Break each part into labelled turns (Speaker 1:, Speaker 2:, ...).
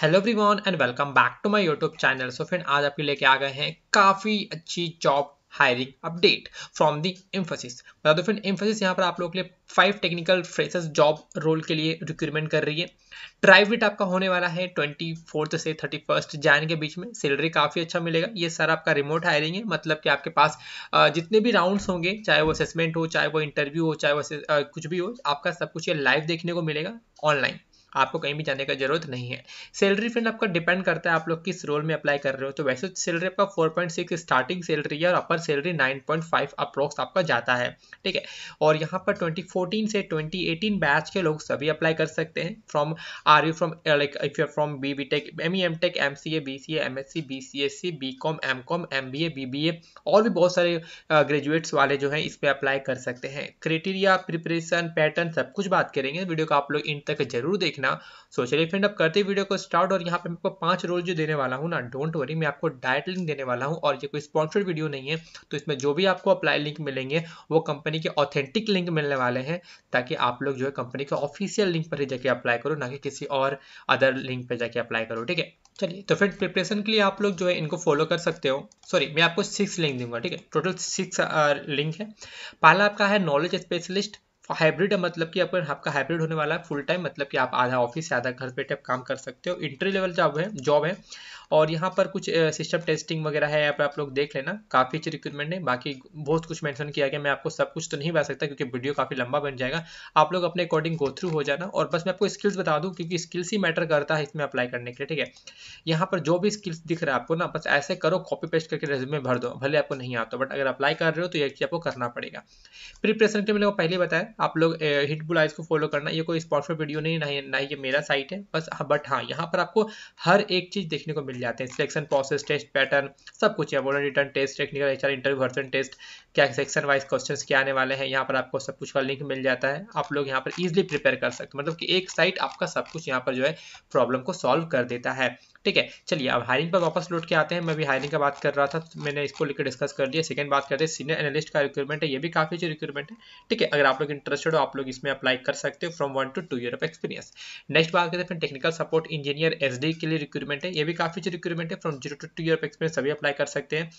Speaker 1: hello everyone and welcome back to my YouTube channel so friend आज आपके लेके आ गए हैं काफ़ी अच्छी job hiring update from the Infosys बता दो फ्रेंड इम्फोसिस यहाँ पर आप लोग के लिए five technical freshers job role के लिए रिक्रूटमेंट कर रही है ड्राइव डेट आपका होने वाला है ट्वेंटी फोर्थ से थर्टी फर्स्ट जैन के बीच में सैलरी काफ़ी अच्छा मिलेगा ये सर आपका रिमोट हायरिंग है मतलब कि आपके पास जितने भी राउंड्स होंगे चाहे वो असेसमेंट हो चाहे वो इंटरव्यू हो चाहे वो कुछ भी हो आपका सब कुछ ये लाइव देखने को मिलेगा ऑनलाइन आपको कहीं भी जाने का जरूरत नहीं है सैलरी फ्रेंड आपका डिपेंड करता है आप लोग किस रोल में अप्लाई कर रहे हो तो वैसे तो सैलरी आपका 4.6 स्टार्टिंग सैलरी है और अपर सैलरी 9.5 अप्रोक्स आपका जाता है ठीक है और यहाँ पर 2014 से 2018 बैच के लोग सभी अप्लाई कर सकते हैं from are you from like if you from B B tech M E M tech M C A B C M S C B C S C B com M com M B A B B A और भी बहुत सारे graduates वाले जो हैं इस पर apply कर सकते हैं क्राइटेरिया प्रिपरेशन पैटर्न सब कुछ बात करेंगे वीडियो को आप लोग इन तक जरूर देखना लेना सो चलिए फ्रेंड अब करते वीडियो को स्टार्ट और यहाँ पे मैं आपको पांच रोल जो देने वाला हूँ ना डोंट वरी मैं आपको डायरेक्ट लिंक देने वाला हूँ और ये कोई स्पॉन्सर्ड वीडियो नहीं है तो इसमें जो भी आपको अप्लाई लिंक मिलेंगे वो कंपनी के ऑथेंटिक लिंक मिलने वाले हैं ताकि आप लोग जो है कंपनी के ऑफिशियल लिंक पर ही जाके अप्लाई करो ना कि किसी और अदर लिंक पर जाके अप्लाई करो ठीक है चलिए तो फ्रेंड प्रिपरेशन के लिए आप लोग जो है इनको फॉलो कर सकते हो सॉरी मैं आपको सिक्स लिंक दूंगा ठीक है टोटल सिक्स लिंक है पहला आपका है नॉलेज स्पेशलिस्ट हाइब्रिड है मतलब कि अपन आपका हाइब्रिड होने वाला है फुल टाइम मतलब कि आप आधा ऑफिस से आधा घर बैठे आप काम कर सकते हो इंट्री लेवल जॉब है जॉब है और यहाँ पर कुछ सिस्टम टेस्टिंग वगैरह है यहाँ पर आप लोग देख लेना काफ़ी अच्छी रिक्रूटमेंट है बाकी बहुत कुछ मेंशन किया गया मैं आपको सब कुछ तो नहीं बता सकता क्योंकि वीडियो काफ़ी लंबा बन जाएगा आप लोग अपने अकॉर्डिंग गो थ्रू हो जाना और बस मैं आपको स्किल्स बता दूँ क्योंकि स्किल्स ही मैटर करता है इसमें अप्लाई करने के लिए ठीक है यहाँ पर जो भी स्किल्स दिख रहा है आपको ना बस ऐसे करो कॉपी पेस्ट करके रेज्यूमे भर दो भले आपको नहीं आता बट अगर अप्लाई कर रहे हो तो ये आपको करना पड़ेगा प्रिपरेशन के मैंने पहले बताया आप लोग हिटबुल आइज को फॉलो करना ये कोई स्पॉन्सर वीडियो नहीं ना ना ये मेरा साइट है बस बट हाँ, हाँ यहाँ पर आपको हर एक चीज़ देखने को मिल जाते हैं सिलेक्शन प्रोसेस टेस्ट पैटर्न सब कुछ है online written test technical H interview versant test क्या सेक्शन वाइज क्वेश्चन क्या आने वाले हैं यहाँ पर आपको सब कुछ का लिंक मिल जाता है आप लोग यहाँ पर ईजिली प्रिपेयर कर सकते हैं मतलब कि एक साइट आपका सब कुछ यहाँ पर जो है प्रॉब्लम को सॉल्व कर देता है ठीक है चलिए अब हायरिंग पर वापस लौट के आते हैं मैं भी हायरिंग का बात कर रहा था तो मैंने इसको लेकर डिस्कस कर दिया सेकंड बात करते हैं सीनियर एनालिस्ट का रिक्रूटमेंट है ये भी काफ़ी अच्छी रिक्रूटमेंट है ठीक है अगर आप लोग इंटरेस्टेड हो आप लोग इसमें अप्लाई कर सकते हो from one to two year of experience next बात करते हैं टेक्निकल सपोर्ट इंजीनियर एस के लिए रिक्रूटमेंट है ये भी काफी जो रिक्रूटमेंट है from zero to two year of experience सभी अप्लाई कर सकते हैं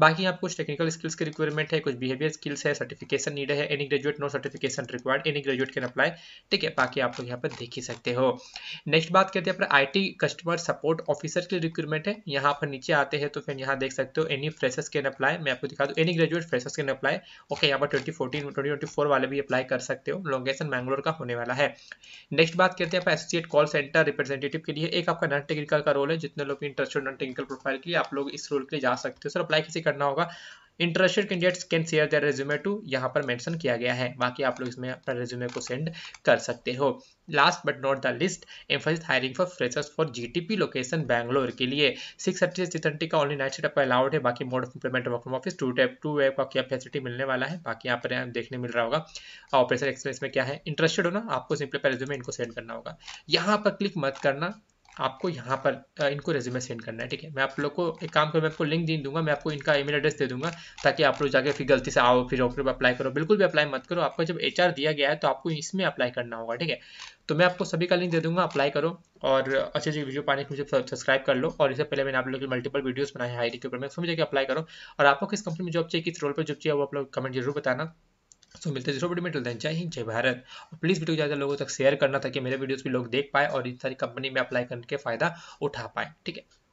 Speaker 1: बाकी आप कुछ टेक्निकल स्किल्स के रिक्वायरमेंट है कुछ बिहेवियर स्किल्स है सर्टिफिकेशन नीड है any graduate no certification required any graduate can apply ठीक है बाकी आप लोग यहाँ पर देख ही सकते हो नेक्स्ट बात करते हैं I T customer support officer के लिए रिक्रूटमेंट है यहाँ पर नीचे आते हैं तो फिर यहाँ देख सकते हो एनी फ्रेशर्स कैन अप्लाई मैं आपको दिखा दू any graduate freshers can apply okay यहाँ पर twenty fourteen twenty twenty four वाले भी अप्लाई कर सकते हो लोकेशन मैंगलोर का होने वाला है नेक्स्ट बात करते हैं एसोसिएट कॉल सेंटर रिप्रेजेंटेटिव के लिए एक आपका नॉन टेक्निकल का रोल है जितने लोग इंटरेस्टेड नॉन टेक्निकल प्रोफाइल के लिए आप लोग इस रोल के लिए जा सकते हो सर अप्लाई किसी करना होगा interested candidates can share their resume to यहाँ पर मेंशन किया गया है बाकी आप लोग इसमें अपना रेज्यूमे को सेंड कर सकते हो last but not the list Infosys hiring for freshers for GTP location Bangalore के लिए सिक्स थर्टी सिक्स थर्टी का ऑनलाइन नाइट सेटअप अलाउड है बाकी mode of implement work from office to tap to web का क्या फैसिलिटी मिलने वाला है बाकी यहाँ पर देखने मिल रहा होगा ऑपरेशन एक्सपीरियंस में क्या है इंटरेस्टेड हो ना आपको सिंपली पर रेज्यूमे इनको सेंड करना होगा यहाँ पर क्लिक मत करना आपको यहाँ पर इनको रेज्यूमे सेंड करना है ठीक है मैं आप लोग को एक काम करूँ मैं आपको लिंक दे दूंगा मैं आपको इनका ईमेल एड्रेस दे दूंगा ताकि आप लोग जाके फिर गलती से आओ फिर ऑफर पर अप्लाई करो बिल्कुल भी अप्लाई मत करो आपको जब एच दिया गया है तो आपको इसमें अप्लाई करना होगा ठीक है तो मैं आपको सभी का लिंक दे दूंगा अप्लाई करो और अच्छे अच्छी वीडियो पाने के मुझे सब्सक्राइब कर लो और इससे पहले मैंने आप लोग के मल्टीपल वीडियोज बनाए हैं के ऊपर मैं उसमें जाकर अप्लाई करो और आपको किस कंपनी में जॉब चाहिए किस रोल पर जॉब चाहिए वो आप लोग कमेंट जरूर बताना सो तो मिलते हैं वीडियो में टिल दिन जय हिंद जय भारत और प्लीज़ वीडियो ज़्यादा लोगों तक शेयर करना ताकि मेरे वीडियोस भी लोग देख पाए और इस सारी कंपनी में अप्लाई के फ़ायदा उठा पाए ठीक है